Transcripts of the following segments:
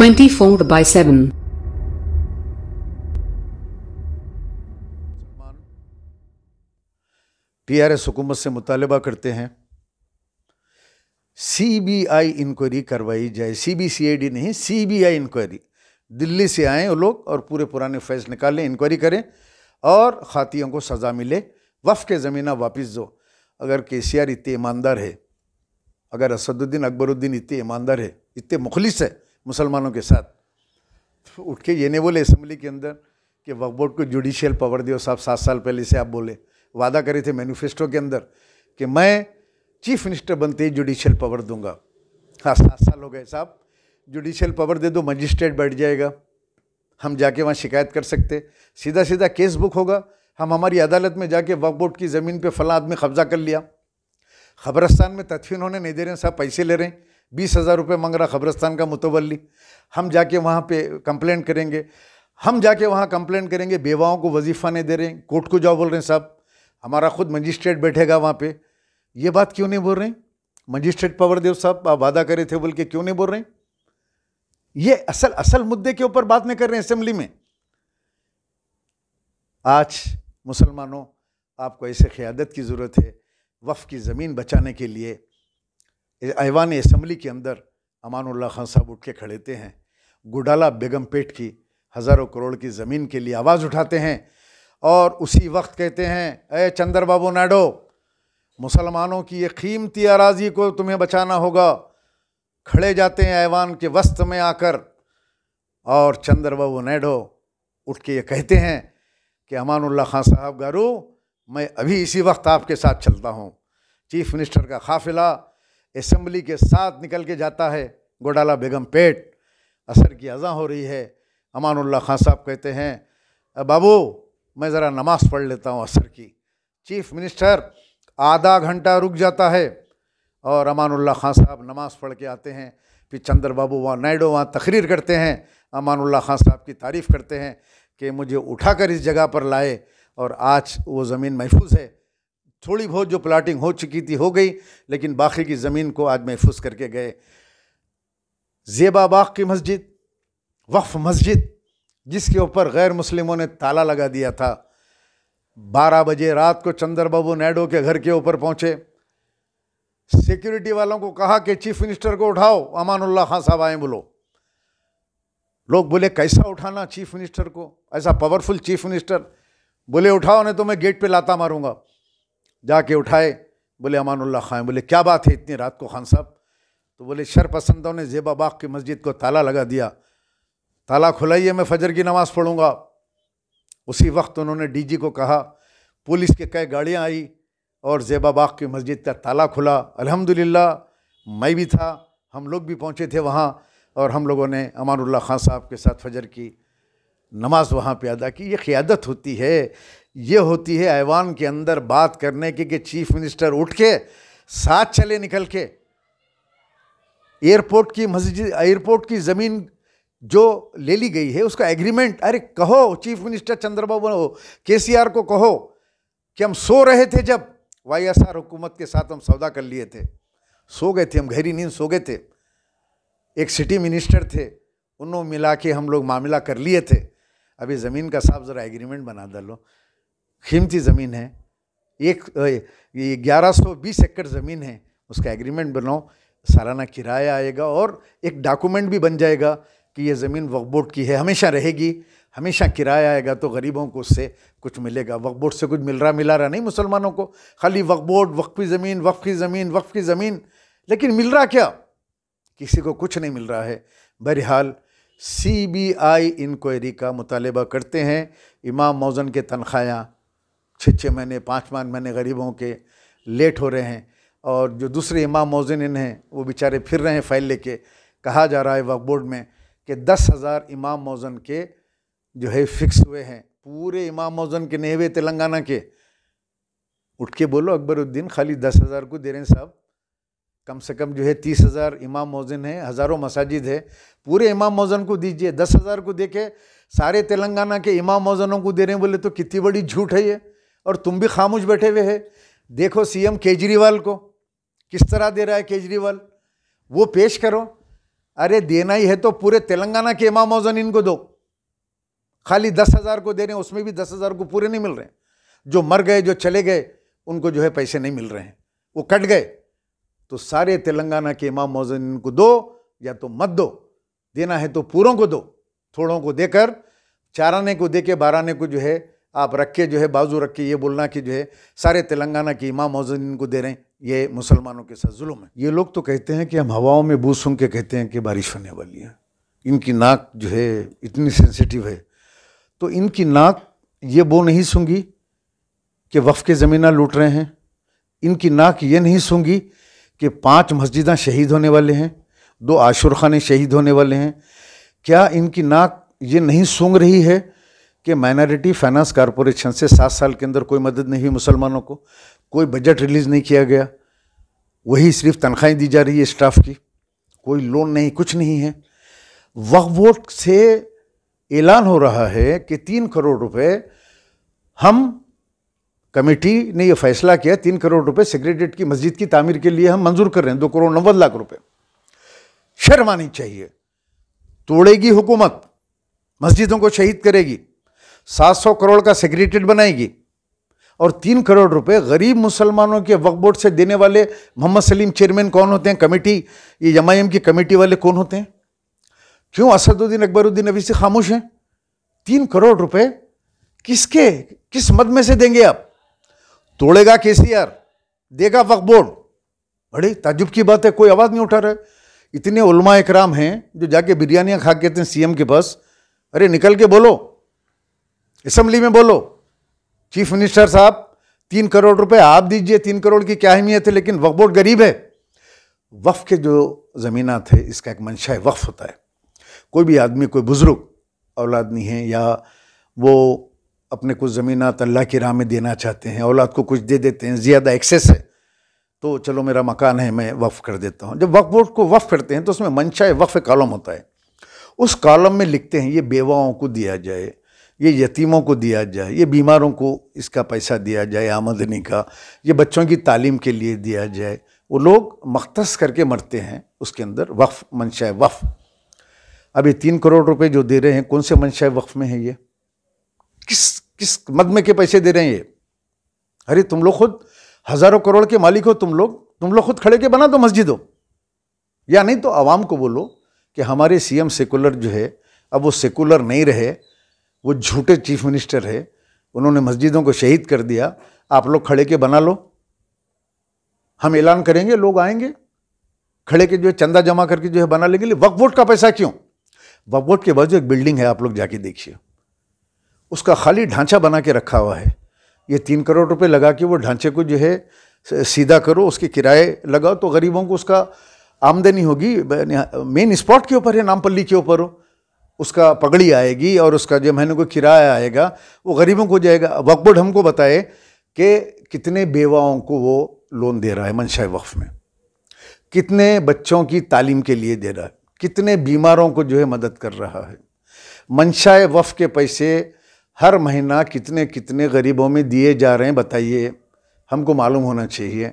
24 by 7. T R S हुकूमत से मुतालबा करते हैं सी बी आई इंक्वायरी करवाई जाए सी बी सी आई डी नहीं C B I inquiry Delhi से आएँ वो लोग और पूरे पुराने फैज निकालें इंक्वायरी करें और ख़ातियों को सज़ा मिले वफ़ के ज़मीना वापस दो अगर के सी आर इतने ईमानदार है अगर असदुद्दीन अकबरुद्दीन इतने ईमानदार है इतने मुखलिस है मुसलमानों के साथ तो उठ के ये नहीं बोले असम्बली के अंदर कि वक्फ बोर्ड को जुडिशियल पावर दियो साहब सात साल पहले से आप बोले वादा करे थे मैनिफेस्टो के अंदर कि मैं चीफ मिनिस्टर बनते ही जुडिशियल पावर दूंगा हाँ सात साल हो गए साहब जुडिशियल पावर दे दो मजिस्ट्रेट बैठ जाएगा हम जाके वहाँ शिकायत कर सकते सीधा सीधा केस बुक होगा हम हमारी अदालत में जाके वक्फ बोर्ड की ज़मीन पर फला आदमी कब्ज़ा कर लिया खबरस्तान में तदफीन होने नहीं दे रहे हैं साहब पैसे ले रहे हैं बीस हज़ार रुपये मांग रहा खबरस्तान का मुतवली हम जाके वहाँ पे कंप्लेन करेंगे हम जाके वहाँ कंप्लेन करेंगे बेवाओं को वजीफ़ा नहीं दे रहे हैं कोर्ट को जाओ बोल रहे हैं साहब हमारा खुद मजिस्ट्रेट बैठेगा वहाँ पे ये बात क्यों नहीं बोल रहे मजिस्ट्रेट पवरदेव साहब आप वादा करे थे बोल के क्यों नहीं बोल रहे हैं ये असल असल मुद्दे के ऊपर बात नहीं कर रहे हैं असेंबली में आज मुसलमानों आपको ऐसे क़्यादत की ज़रूरत है वफ़ की ज़मीन बचाने के लिए ऐवान इसम्बली के अंदर अमान अल्लाह खान साहब उठ के खड़ेते हैं गुडाला बेगमपेट की हज़ारों करोड़ की ज़मीन के लिए आवाज़ उठाते हैं और उसी वक्त कहते हैं अय चंद्र बाबू नायडो मुसलमानों की ये कीमती अराजी को तुम्हें बचाना होगा खड़े जाते हैं ऐवान के वस्त में आकर और चंद्र बाबू नायडो उठ के ये कहते हैं कि अमानुल्ला खान साहब गारू मैं अभी इसी वक्त आपके साथ चलता हूँ चीफ़ मिनिस्टर का काफिला असम्बली के साथ निकल के जाता है गोडाला बेगम पेट असर की अज़ा हो रही है अमानुल्ला खान साहब कहते हैं बाबू मैं ज़रा नमाज़ पढ़ लेता हूँ असर की चीफ मिनिस्टर आधा घंटा रुक जाता है और अमानुल्ला खान साहब नमाज़ पढ़ के आते हैं फिर चंद्र बाबू वहाँ नायडो वहाँ तकरीर करते हैं अमानुल्ला खान साहब की तारीफ़ करते हैं कि मुझे उठाकर इस जगह पर लाए और आज वो ज़मीन महफूज है थोड़ी बहुत जो प्लाटिंग हो चुकी थी हो गई लेकिन बाकी की ज़मीन को आज महफूज करके गए जेबाबाग की मस्जिद वक्फ़ मस्जिद जिसके ऊपर गैर मुस्लिमों ने ताला लगा दिया था बारह बजे रात को चंद्र बाबू नायडू के घर के ऊपर पहुँचे सिक्योरिटी वालों को कहा कि चीफ मिनिस्टर को उठाओ अमानुल्लाह खान साहब आए बोलो लोग बोले कैसा उठाना चीफ मिनिस्टर को ऐसा पावरफुल चीफ मिनिस्टर बोले उठाओ नहीं तो मैं गेट पे लाता मारूंगा जाके उठाए बोले अमानुल्लाह खां बोले क्या बात है इतनी रात को खान साहब तो बोले शरपसंदों ने जेबा बाग की मस्जिद को ताला लगा दिया ताला खुलाइए मैं फजर की नमाज़ पढ़ूँगा उसी वक्त उन्होंने डीजी को कहा पुलिस के कई गाड़ियाँ आई और जेबा बाग की मस्जिद का ताला खुला अल्हम्दुलिल्लाह मैं भी था हम लोग भी पहुँचे थे वहाँ और हम लोगों ने अमानुल्ला खान साहब के साथ फजर की नमाज वहाँ पर अदा की ये क़ियादत होती है ये होती है ऐवान के अंदर बात करने की कि चीफ मिनिस्टर उठ के साथ चले निकल के एयरपोर्ट की मस्जिद एयरपोर्ट की ज़मीन जो ले ली गई है उसका एग्रीमेंट अरे कहो चीफ मिनिस्टर चंद्रबाबू के सी आर को कहो कि हम सो रहे थे जब वाई एस आर हुकूमत के साथ हम सौदा कर लिए थे सो गए थे हम गहरी नींद सो गए थे एक सिटी मिनिस्टर थे उन्होंने मिला के हम लोग मामला कर लिए थे अभी ज़मीन का साफ ज़रा एग्रीमेंट बना डालो कीमती ज़मीन है एक ग्यारह सौ बीस एकड़ ज़मीन है उसका एग्रीमेंट बनाओ सालाना किराया आएगा और एक डॉक्यूमेंट भी बन जाएगा कि ये ज़मीन वक्फ बोर्ड की है हमेशा रहेगी हमेशा किराया आएगा तो गरीबों को उससे कुछ मिलेगा वक्फ बोर्ड से कुछ मिल रहा मिला रहा नहीं मुसलमानों को खाली वक्फ बोर्ड वक्फ की ज़मीन वक्फ की ज़मीन वक्फ की ज़मीन लेकिन मिल रहा क्या किसी को कुछ नहीं मिल रहा है बहरहाल सी बी आई इंक्वायरी का मुतालबा करते हैं इमाम मौजन के तनख्वाह छः छः महीने पाँच पाँच महीने गरीबों के लेट हो रहे हैं और जो दूसरे इमाम मोजनिन हैं वो बेचारे फिर रहे हैं फाइल लेके कहा जा रहा है वक्फ बोर्ड में कि दस हज़ार इमाम मोजन के जो है फिक्स हुए हैं पूरे इमाम मोजन के नहीं हुए तेलंगाना के उठ के बोलो अकबरुद्दीन खाली दस हज़ार को दे रहे हैं साहब कम से कम जो है तीस हज़ार इमाम मोजन है हज़ारों मसाजिद है पूरे इमाम मोजन को दीजिए दस हज़ार को देखे सारे तेलंगाना के इमाम मोजनों को दे रहे हैं बोले तो कितनी बड़ी झूठ है ये और तुम भी खामोश बैठे हुए है देखो सीएम केजरीवाल को किस तरह दे रहा है केजरीवाल वो पेश करो अरे देना ही है तो पूरे तेलंगाना के इमाम मोजन इनको दो खाली दस हज़ार को दे रहे हैं उसमें भी दस हज़ार को पूरे नहीं मिल रहे हैं जो मर गए जो चले गए उनको जो है पैसे नहीं मिल रहे हैं वो कट गए तो सारे तेलंगाना के इमाम मोजन इनको दो या तो मत दो देना है तो पूरों को दो थोड़ों को देकर चाराने को दे के बाराने को जो है आप रख के जो है बाजू रख के ये बोलना कि जो है सारे तेलंगाना के इमाम मोजन को दे रहे हैं ये मुसलमानों के साथ जुल्म है ये लोग तो कहते हैं कि हम हवाओं में बू सुन के कहते हैं कि बारिश होने वाली है इनकी नाक जो है इतनी सेंसिटिव है तो इनकी नाक ये बो नहीं सूँगी कि वफ़ के ज़मीना लूट रहे हैं इनकी नाक ये नहीं सूँगी कि पाँच मस्जिदा शहीद होने वाले हैं दो आशुर शहीद होने वाले हैं क्या इनकी नाक ये नहीं सूंघ रही है कि माइनॉरिटी फाइनेंस कॉरपोरेशन से सात साल के अंदर कोई मदद नहीं हुई मुसलमानों को कोई बजट रिलीज़ नहीं किया गया वही सिर्फ तनख्वाहें दी जा रही है स्टाफ की कोई लोन नहीं कुछ नहीं है वक् वोट से ऐलान हो रहा है कि तीन करोड़ रुपए हम कमेटी ने यह फैसला किया तीन करोड़ रुपए सेक्रेटेट की मस्जिद की तामीर के लिए हम मंजूर कर रहे हैं दो करोड़ नब्बे लाख रुपए शर्म आनी चाहिए तोड़ेगी हुकूमत मस्जिदों को शहीद करेगी 700 करोड़ का सेक्रेटेड बनाएगी और तीन करोड़ रुपए गरीब मुसलमानों के वक्फ बोर्ड से देने वाले मोहम्मद सलीम चेयरमैन कौन होते हैं कमेटी ये एम की कमेटी वाले कौन होते हैं क्यों असदुद्दीन अकबरुद्दीन अभी से खामोश हैं तीन करोड़ रुपए किसके किस मद में से देंगे आप तोड़ेगा के सी आर देगा वक्फ बोर्ड बड़े ताजुब की बात है कोई आवाज़ नहीं उठा रहा है इतने उलमा इकराम हैं जो जाके बिरयानियाँ खा के आते हैं सीएम के पास अरे निकल के बोलो असम्बली में बोलो चीफ मिनिस्टर साहब तीन करोड़ रुपए आप दीजिए तीन करोड़ की क्या अहमियत है लेकिन वक्फ बोर्ड गरीब है वक्फ के जो ज़मीना है इसका एक मंशा वक्फ होता है कोई भी आदमी कोई बुज़ुर्ग औलाद नहीं है या वो अपने कुछ ज़मीनात अल्लाह की राह में देना चाहते हैं औलाद को कुछ दे देते हैं ज़्यादा एक्सेस है तो चलो मेरा मकान है मैं वफ़ कर देता हूँ जब वक्फ बोर्ड को वफ़ करते हैं तो उसमें मंशा वक्फ कॉलम होता है उस कॉलम में लिखते हैं ये बेवाओं को दिया जाए ये यतीमों को दिया जाए ये बीमारों को इसका पैसा दिया जाए आमदनी का ये बच्चों की तालीम के लिए दिया जाए वो लोग मख्तस करके मरते हैं उसके अंदर वफ़ मनशा वफ़ अब ये तीन करोड़ रुपए जो दे रहे हैं कौन से मनशा वफ़ में है ये किस किस मदमे के पैसे दे रहे हैं ये अरे तुम लोग खुद हज़ारों करोड़ के मालिक हो तुम लोग तुम लोग खुद खड़े के बना दो मस्जिदों या नहीं तो आवाम को बोलो कि हमारे सीएम सेकुलर जो है अब वो सेकुलर नहीं रहे वो झूठे चीफ मिनिस्टर है उन्होंने मस्जिदों को शहीद कर दिया आप लोग खड़े के बना लो हम ऐलान करेंगे लोग आएंगे खड़े के जो है चंदा जमा करके जो है बना लेंगे वक्फ वोट का पैसा क्यों वक्फ वोट के जो एक बिल्डिंग है आप लोग जाके देखिए उसका खाली ढांचा बना के रखा हुआ है ये तीन करोड़ रुपए लगा के वो ढांचे को जो है सीधा करो उसके किराए लगाओ तो गरीबों को उसका आमदनी होगी मेन स्पॉट के ऊपर है नामपल्ली के ऊपर हो उसका पगड़ी आएगी और उसका जो महीने को किराया आएगा वो गरीबों को जाएगा वक्फ बोर्ड हमको बताए कि कितने बेवाओं को वो लोन दे रहा है मनशा वक्फ में कितने बच्चों की तालीम के लिए दे रहा है कितने बीमारों को जो है मदद कर रहा है मनशा वफ़ के पैसे हर महीना कितने कितने गरीबों में दिए जा रहे हैं बताइए हमको मालूम होना चाहिए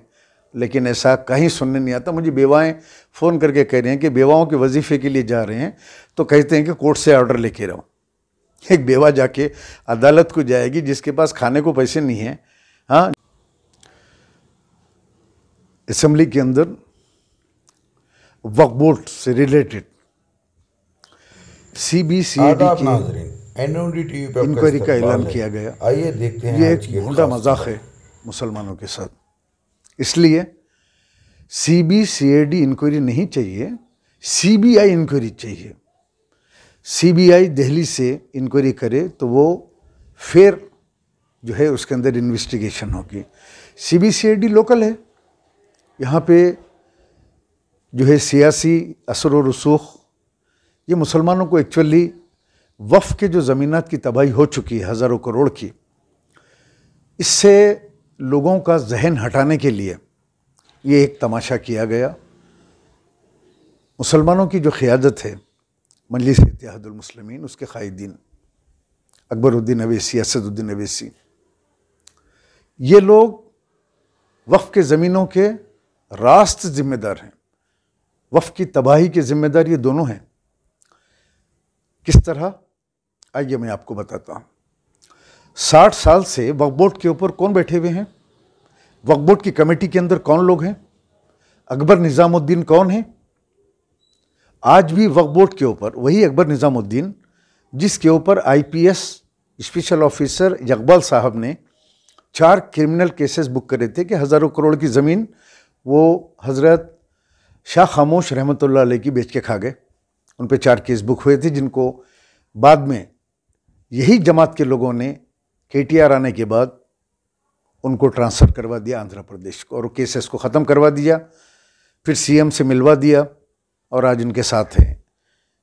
लेकिन ऐसा कहीं सुनने नहीं आता मुझे बेवाएं फ़ोन करके कह रहे हैं कि बेवाओं के वजीफ़े के लिए जा रहे हैं तो कहते हैं कि कोर्ट से ऑर्डर लेके रहो एक बेवा जाके अदालत को जाएगी जिसके पास खाने को पैसे नहीं हैं हाँ असम्बली के अंदर वकबोट से related C B C inquiry का ऐलान किया गया आइए देखते हैं ये एक मजाक है मुसलमानों के साथ इसलिए C B C A D inquiry नहीं चाहिए सी बी आई इंक्वायरी चाहिए सी बी आई दिल्ली से इंक्वायरी करे तो वो फिर जो है उसके अंदर इन्वेस्टिगेशन होगी C B C A D local है यहाँ पे जो है सियासी असर व रसूख ये मुसलमानों को एक्चुअली वफ़ के जो ज़मीनत की तबाही हो चुकी है हज़ारों करोड़ की इससे लोगों का जहन हटाने के लिए ये एक तमाशा किया गया मुसलमानों की जो क़्यादत है मजलिस इतिहादुलमसलमिन उसके क़ायदीन अकबरुद्दीन अवैसी असदुद्दीन अवैसी ये लोग वफ़ के ज़मीनों के रास्त ज़िम्मेदार हैं वफ़ की तबाही के ज़िम्मेदार ये दोनों हैं किस तरह आइए मैं आपको बताता हूँ साठ साल से वक्फ बोर्ड के ऊपर कौन बैठे हुए हैं वक्फ बोर्ड की कमेटी के अंदर कौन लोग हैं अकबर निज़ामुद्दीन कौन है आज भी वक्फ बोर्ड के ऊपर वही अकबर निज़ामुद्दीन जिसके ऊपर आईपीएस स्पेशल ऑफिसर इकबाल साहब ने चार क्रिमिनल केसेस बुक करे थे कि हज़ारों करोड़ की ज़मीन वो हज़रत शाह खामोश रहमत की बेच के खा गए उन पर चार केस बुक हुए थे जिनको बाद में यही जमात के लोगों ने के आने के बाद उनको ट्रांसफ़र करवा दिया आंध्र प्रदेश को और केसेस को ख़त्म करवा दिया फिर सीएम से मिलवा दिया और आज उनके साथ हैं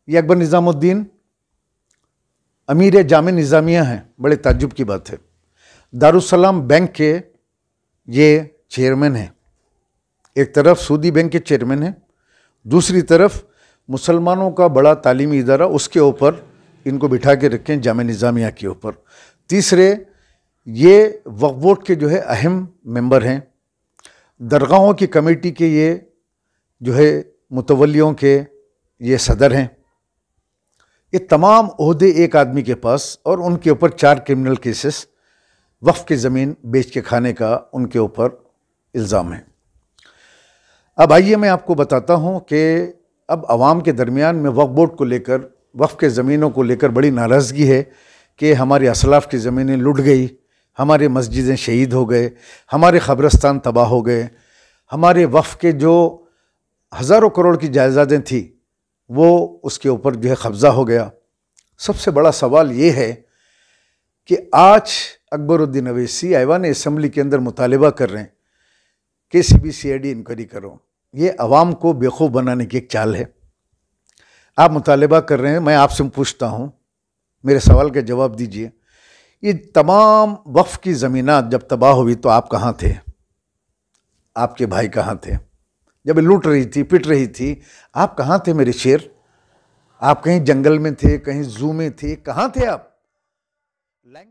ये अकबर निज़ामुद्दीन अमीर जाम निज़ामिया हैं बड़े ताजुब की बात है दारुसलाम बैंक के ये चेयरमैन हैं एक तरफ सूदी बैंक के चेयरमैन हैं दूसरी तरफ मुसलमानों का बड़ा तालीमी इदारा उसके ऊपर इनको बिठा के रखें जाम निज़ामिया के ऊपर तीसरे ये वक्फ बोर्ड के जो है अहम मेंबर हैं दरगाहों की कमेटी के ये जो है मुतवलियों के ये सदर हैं ये तमाम अहदे एक आदमी के पास और उनके ऊपर चार क्रिमिनल केसेस वक्फ़ की के ज़मीन बेच के खाने का उनके ऊपर इल्ज़ाम है अब आइए मैं आपको बताता हूँ कि अब आवाम के दरमियान में वक्फ बोर्ड को लेकर वक्फ़ के ज़मीनों को लेकर बड़ी नाराज़गी है कि हमारे असलाफ की ज़मीनें लुट गई हमारे मस्जिदें शहीद हो गए हमारे खबरस्तान तबाह हो गए हमारे वफ़ के जो हज़ारों करोड़ की जायदादें थी वो उसके ऊपर जो है कब्ज़ा हो गया सबसे बड़ा सवाल ये है कि आज अकबरुद्दीन अवैसी ऐवान इसम्बली के अंदर मुतालबा कर रहे हैं कि C B C I D inquiry करो ये आवाम को बेखूब बनाने की एक चाल है आप मुतालबा कर रहे हैं मैं आपसे पूछता हूँ मेरे सवाल के जवाब दीजिए ये तमाम वफ़ की जमीन जब तबाह हुई तो आप कहाँ थे आपके भाई कहाँ थे जब लूट रही थी पिट रही थी आप कहाँ थे मेरे शेर आप कहीं जंगल में थे कहीं जू में थे कहाँ थे आप